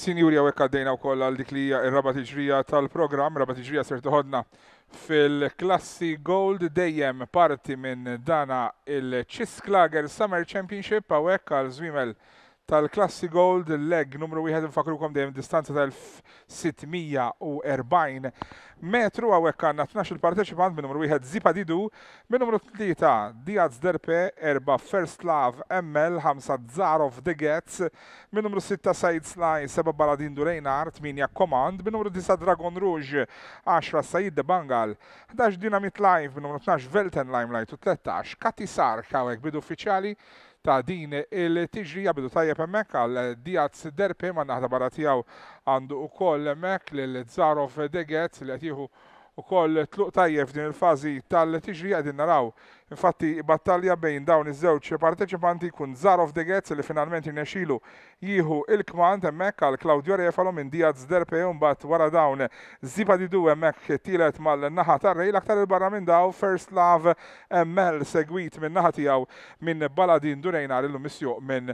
Sinjuri għawek għaddejna u koll għal dik li il-rabat iġrija tal-program, rabat iġrija ser fil-klassi Gold dejjem parti minn dana il chisklager Summer Championship għawek għal Zwimel tal-klassi gold leg numru wieħed nfakrukom dejjem distanza tal-640 metru għawek għanna 12 parteċipant minn numru 1 Zipa Didu, minn numru 3 Diaz Derpe, 4 First Love ML, 5 Zar of the Gets minn numru 6 Said Sly, 7 Baladin Durejnar, 8 Command, minn numru 9 Dragon Rouge, 10 Said De Bangal, 11 Dynamite Live, minn numru 12 Velten Limelight u 13 Katisar għawek bidu uffiċjali ta' din il-tiġrija bidu tajjeb emmek għal Diaz Derpe ma naħda tijaw għandu u koll emmek l-Zarov Deget li għatiħu u koll tluq tajjeb din il-fazi tal-tiġri għadin naraw. Infatti, battalja bejn dawn iż-żewġ parteċipanti kun Zarov Getz li finalment jnexilu jieħu il-kmand emmek għal Claudio Refalo minn Diaz Derpe bat wara dawn Zipa du emmek tielet mal-naħa tar-rej l-aktar il-barra minn daw First Love Mel segwit minn naħa tiegħu minn Baladin Durejna l missju minn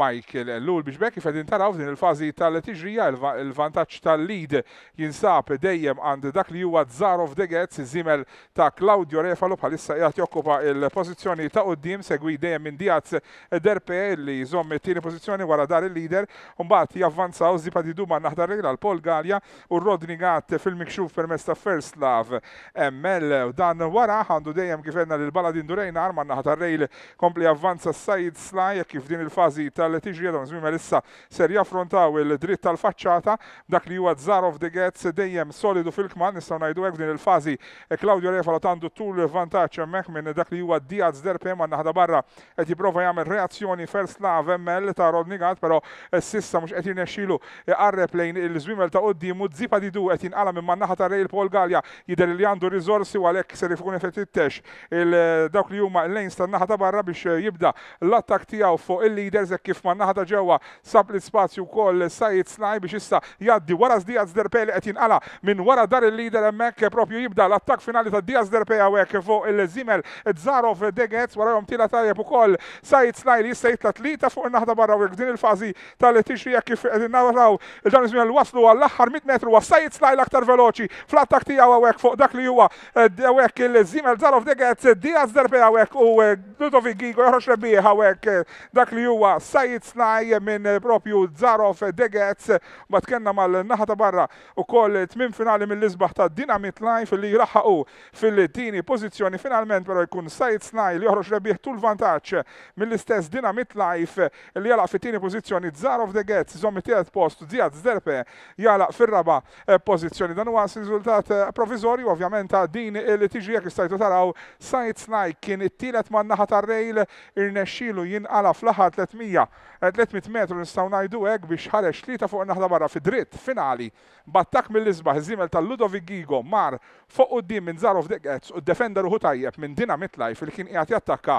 Michael Lul biex fedin taraw din il-fazi tal-tiġrija il-vantaġġ tal-lead jinsab dejjem għand dak li huwa Zarov Degez, iż-żimel ta' Claudio Refalo bħalissa jgħat jokkupa il-pozizjoni ta' qoddim segwi dejjem minn Diaz Derpe li jżomm it-tieni pożizzjoni wara dar il-lider, mbagħad javvanzaw Zipa Duma naħdar rejla l pol Galja u Rodni għat fil-mikxuf permess ta' First Love ML u dan wara għandu dejjem kif għedna lil Baladin Durejna arma naħdar rejl kompli avvanza Sajid Slaj kif din il-fażi tal-tiġri għadhom żmien issa ser jaffrontaw il-dritt tal-faċċata dak li huwa the Gets dejjem solidu fil-kman nistgħu ngħidu għek din il-fazi e Claudio Refalo tandu tul vantaċ emmek minn dak li huwa Diaz Derpe ma naħda barra qed jipprova jagħmel reazzjoni first lav ML ta' Nigat, però e sissa mhux qed jinexxilu qarreb e lejn il zwimel ta' qoddim u Zipa Didu qed jinqala minn man-naħa ta' Rejl Paul Galja jidher li għandu riżorsi u għalhekk ser ikun qed il dawk li huma l-lejns sta naħa ta' barra biex jibda l-attak tiegħu fuq il-leaders kif man-naħa ta' ġewwa sab l-ispazju wkoll Sajid Snaj biex issa jgħaddi wara żdijat Derpe li qed jinqala minn wara dar il-leader hemmhekk hekk propju jibda l-attak finali ta' Diaz Derpeja u fuq il-Zimel Zarov Degets wara jom tila tajjeb ukoll sajt Slajli jista' jitla tlita fuq il naħda barra u din il fazi tal-tixri jekk eh, kif qegħdin naraw il ġan iż waslu għall axar 100 metru għas sajt snajli aktar veloċi fl-attak tiegħu hekk fuq dak li huwa hekk eh, il-Zimel Zarov Degets Diaz Derpeja hekk u eh, Ludovic Gigo joħroġ rebbieħ hekk dak li huwa sajt Slaj minn propju Zarov Degets ma kenna mal-naħa ta' barra ukoll tmim finali mill-isbaħ ta' Dinam summit life li jraħħaqu fil-tini pozizjoni finalment pero jkun sajt snaj li joħroġ rebbieħ tul vantaċ mill-istess mit Life li jalaq fit-tini pozizjoni Zar of the Gets, zommi tiegħed post, Dijad Zderpe jalaq fir-raba eh, pozizjoni. Dan huwa riżultat eh, provizorju ovvjament ta' din li tiġi jek istajtu taraw sajt snaj kien it-tielet man naħa tar-rejl ir-nexxilu jinqala fl-aħħar 300 300 eh, metru nistgħu ngħidu hekk biex ħareġ tlieta fuq naħla barra fi dritt finali battak mill-isbaħ Zimel tal-Ludovic Gigo mar fuq qudiem minn Zarov Degetz u defender uħu tajjeb minn Dinamit Life il kien qiegħed jattakka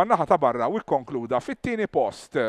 man-naħa ta' barra u jkonkluda fit-tieni post.